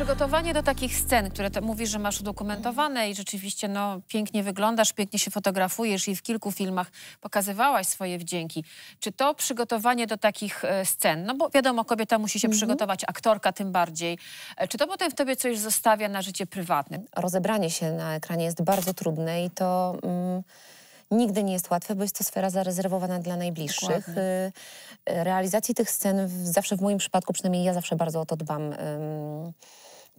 Przygotowanie do takich scen, które to mówisz, że masz udokumentowane i rzeczywiście no, pięknie wyglądasz, pięknie się fotografujesz i w kilku filmach pokazywałaś swoje wdzięki. Czy to przygotowanie do takich e, scen, no bo wiadomo, kobieta musi się mhm. przygotować, aktorka tym bardziej, e, czy to potem w tobie coś zostawia na życie prywatne? Rozebranie się na ekranie jest bardzo trudne i to... Mm nigdy nie jest łatwe, bo jest to sfera zarezerwowana dla najbliższych. Dokładnie. Y, y, realizacji tych scen zawsze w moim przypadku, przynajmniej ja zawsze bardzo o to dbam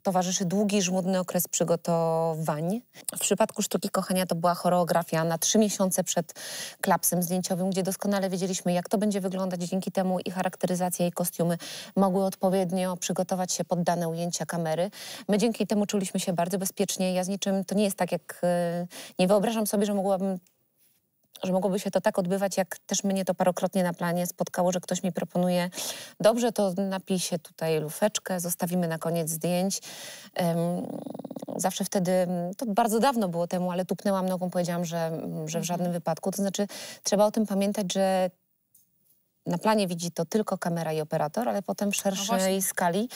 towarzyszy długi, żmudny okres przygotowań. W przypadku Sztuki Kochania to była choreografia na trzy miesiące przed klapsem zdjęciowym, gdzie doskonale wiedzieliśmy, jak to będzie wyglądać. Dzięki temu i charakteryzacja, i kostiumy mogły odpowiednio przygotować się pod dane ujęcia kamery. My dzięki temu czuliśmy się bardzo bezpiecznie. Ja z niczym, to nie jest tak, jak y, nie wyobrażam sobie, że mogłabym że mogłoby się to tak odbywać, jak też mnie to parokrotnie na planie spotkało, że ktoś mi proponuje, dobrze, to się tutaj lufeczkę, zostawimy na koniec zdjęć. Zawsze wtedy, to bardzo dawno było temu, ale tupnęłam nogą, powiedziałam, że, że w żadnym wypadku. To znaczy trzeba o tym pamiętać, że na planie widzi to tylko kamera i operator, ale potem w szerszej no skali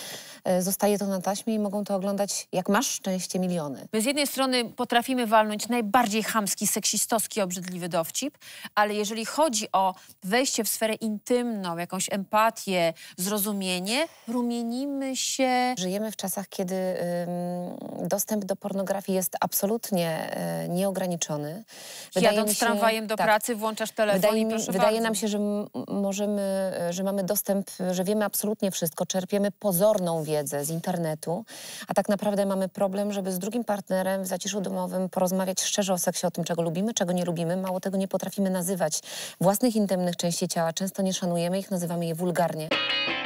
e, zostaje to na taśmie i mogą to oglądać, jak masz szczęście, miliony. My z jednej strony potrafimy walnąć najbardziej chamski, seksistowski, obrzydliwy dowcip, ale jeżeli chodzi o wejście w sferę intymną, jakąś empatię, zrozumienie, rumienimy się. Żyjemy w czasach, kiedy dostęp do pornografii jest absolutnie e, nieograniczony. Wydaje Jadąc się, tramwajem do tak, pracy włączasz telefon wydaje, mi, wydaje nam się, że może możemy, e, że mamy dostęp, że wiemy absolutnie wszystko, czerpiemy pozorną wiedzę z internetu, a tak naprawdę mamy problem, żeby z drugim partnerem w zaciszu domowym porozmawiać szczerze o seksie, o tym, czego lubimy, czego nie lubimy. Mało tego nie potrafimy nazywać własnych intymnych części ciała. Często nie szanujemy ich, nazywamy je wulgarnie.